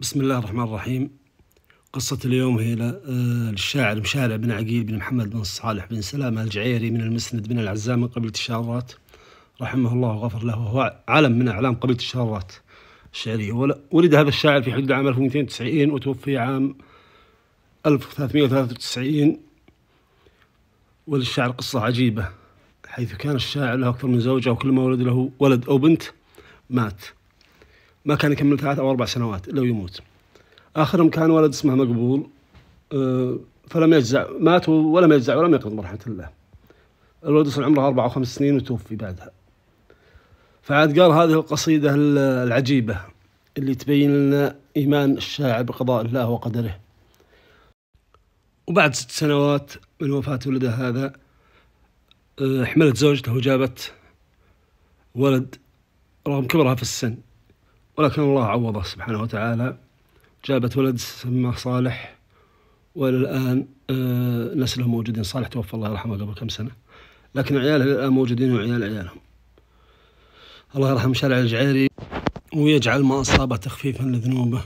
بسم الله الرحمن الرحيم قصة اليوم هي آه، للشاعر مشارع بن عقيل بن محمد بن صالح بن سلامة الجعيري من المسند بن العزام من قبيلة الشارات رحمه الله وغفر له وهو علم من أعلام قبيلة الشارات الشعرية ولد هذا الشاعر في حدود عام 1290 وتوفي عام 1393 وللشاعر قصة عجيبة حيث كان الشاعر له أكثر من زوجة وكل ما ولد له ولد أو بنت مات ما كان يكمل ثلاث أو أربع سنوات لو يموت آخرهم كان ولد اسمه مقبول آه، فلم يجزع مات ولم يجزع ولم يقبض برحمة الله الولد صار عمره أربع أو خمس سنين وتوفي بعدها فعاد قال هذه القصيدة العجيبة اللي تبين لنا إيمان الشاعر بقضاء الله وقدره وبعد ست سنوات من وفاة ولده هذا آه، حملت زوجته وجابت ولد رغم كبرها في السن ولكن الله عوضه سبحانه وتعالى جابت ولد سماه صالح والى الان آه، نسله موجودين صالح توفى الله يرحمه قبل كم سنه لكن عياله الان موجودين وعيال عيالهم الله يرحم شارع الجعيري ويجعل ما أصابه تخفيفا لذنوبه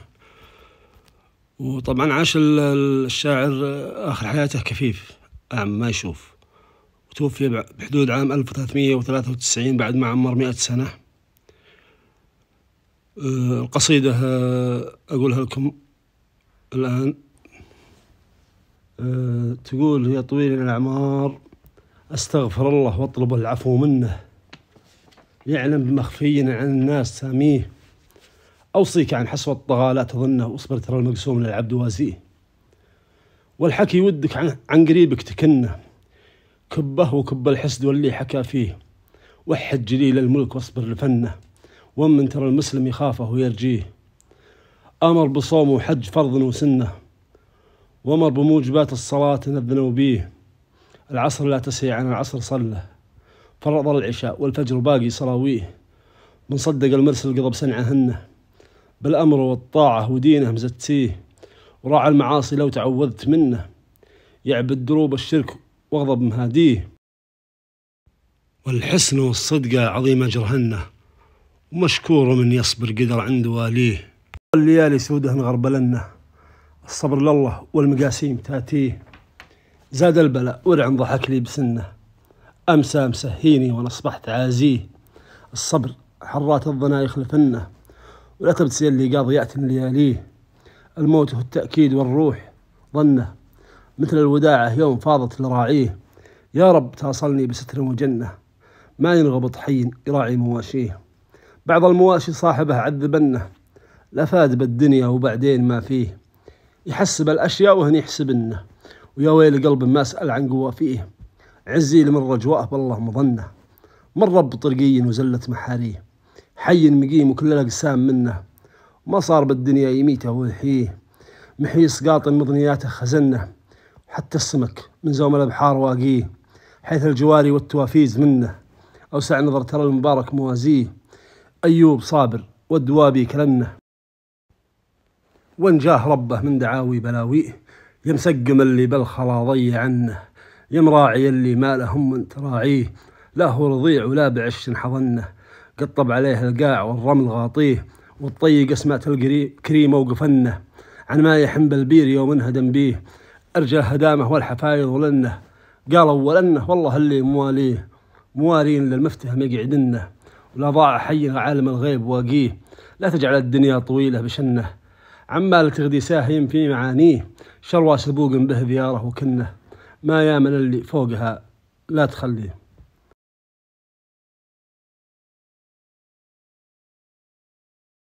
وطبعا عاش الشاعر آه، آخر حياته كفيف أعم ما يشوف وتوفي بحدود عام 1393 بعد ما عمر 100 سنة آه، القصيدة آه، أقولها لكم الآن آه، تقول يا طويل الأعمار أستغفر الله وأطلب العفو منه يعلم بمخفي عن الناس ساميه أوصيك عن حسوة الطغى لا تظنه واصبر ترى المقسوم للعبد وازيه والحكي ودك عن قريبك تكنه كبه وكب الحسد واللي حكى فيه وحد جليل الملك واصبر لفنه ومن ترى المسلم يخافه ويرجيه أمر بصوم وحج فرض وسنة وأمر بموجبات الصلاة نذنوا به العصر لا تسعي عن العصر صلى فرض العشاء والفجر باقي صلاويه من صدق المرسل قضب سنعهن بالأمر والطاعة ودينه مزتيه وراعى المعاصي لو تعوذت منه يعبد دروب الشرك واغضب مهاديه والحسن والصدق عظيم أجرهنه مشكور من يصبر قدر عند واليه الليالي سوده غربلنا الصبر لله والمقاسيم تاتيه زاد البلاء ورعن ضحك لي بسنه امسى مسهيني وانا اصبحت عازيه الصبر حرات الظنا يخلفنه ولا تبتسي اللي قاضي لياليه الموت هو التاكيد والروح ظنه مثل الوداعه يوم فاضت لراعيه يا رب تاصلني بستر وجنه ما ينغبط حي يراعي مواشيه بعض المواشي صاحبه عذبنه لفاد بالدنيا وبعدين ما فيه يحسب الأشياء وهن يحسبنه ويا ويل قلب ما أسأل عن قوة فيه عزي من رجواه بالله مظنه من رب طرقي وزلة محاريه حي مقيم وكل الأقسام منه وما صار بالدنيا يميته ويحييه محي سقاط مضنياته خزنه حتى السمك من زوم الأبحار واقيه حيث الجواري والتوافيز منه أوسع نظر ترى المبارك موازيه أيوب صابر والدوابي كلنه وانجاه ربه من دعاوي بلاويه يمسقم اللي بالخلا ضيع عنه يمراعي اللي ما لهم من تراعيه لا هو رضيع ولا بعش حضنه قطب عليه القاع والرمل غاطيه والطيق اسمات كريمه وقفنه عن ما يحن بالبير يوم انهدم بيه ارجى هدامه والحفايض ولنه قالوا انه والله اللي مواليه موارين للمفتهم يقعدنه ولا ضاع حي عالم الغيب واقيه لا تجعل الدنيا طويلة بشنه عمال تغدي ساهيم في معانيه شرواس سبوق به ذياره وكنه ما يامن اللي فوقها لا تخليه